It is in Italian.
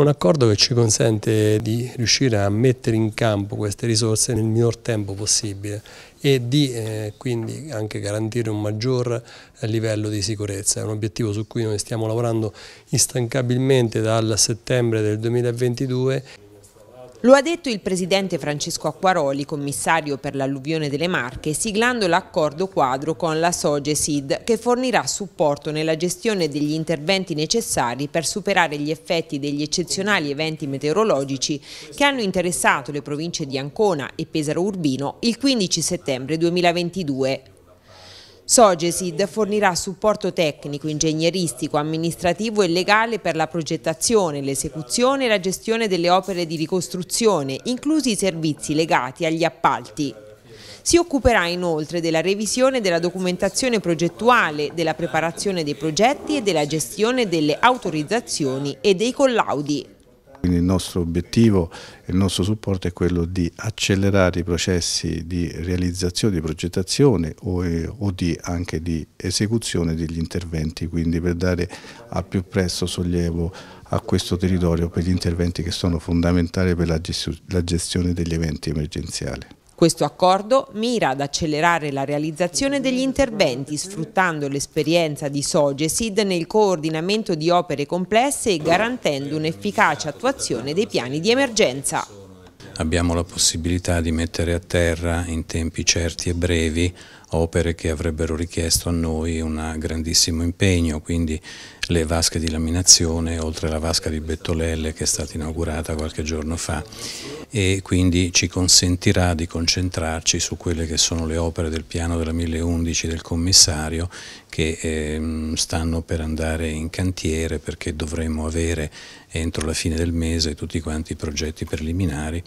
un accordo che ci consente di riuscire a mettere in campo queste risorse nel minor tempo possibile e di eh, quindi anche garantire un maggior eh, livello di sicurezza. È un obiettivo su cui noi stiamo lavorando instancabilmente dal settembre del 2022. Lo ha detto il presidente Francesco Acquaroli, commissario per l'alluvione delle Marche, siglando l'accordo quadro con la SOGESID che fornirà supporto nella gestione degli interventi necessari per superare gli effetti degli eccezionali eventi meteorologici che hanno interessato le province di Ancona e Pesaro Urbino il 15 settembre 2022. Sogesid fornirà supporto tecnico, ingegneristico, amministrativo e legale per la progettazione, l'esecuzione e la gestione delle opere di ricostruzione, inclusi i servizi legati agli appalti. Si occuperà inoltre della revisione della documentazione progettuale, della preparazione dei progetti e della gestione delle autorizzazioni e dei collaudi. Quindi il nostro obiettivo e il nostro supporto è quello di accelerare i processi di realizzazione, di progettazione o, o di, anche di esecuzione degli interventi, quindi per dare al più presto sollievo a questo territorio per gli interventi che sono fondamentali per la, la gestione degli eventi emergenziali. Questo accordo mira ad accelerare la realizzazione degli interventi sfruttando l'esperienza di Sogesid nel coordinamento di opere complesse e garantendo un'efficace attuazione dei piani di emergenza abbiamo la possibilità di mettere a terra in tempi certi e brevi opere che avrebbero richiesto a noi un grandissimo impegno, quindi le vasche di laminazione, oltre alla vasca di Bettolelle che è stata inaugurata qualche giorno fa e quindi ci consentirà di concentrarci su quelle che sono le opere del piano della 1011 del commissario che eh, stanno per andare in cantiere perché dovremo avere entro la fine del mese tutti quanti i progetti preliminari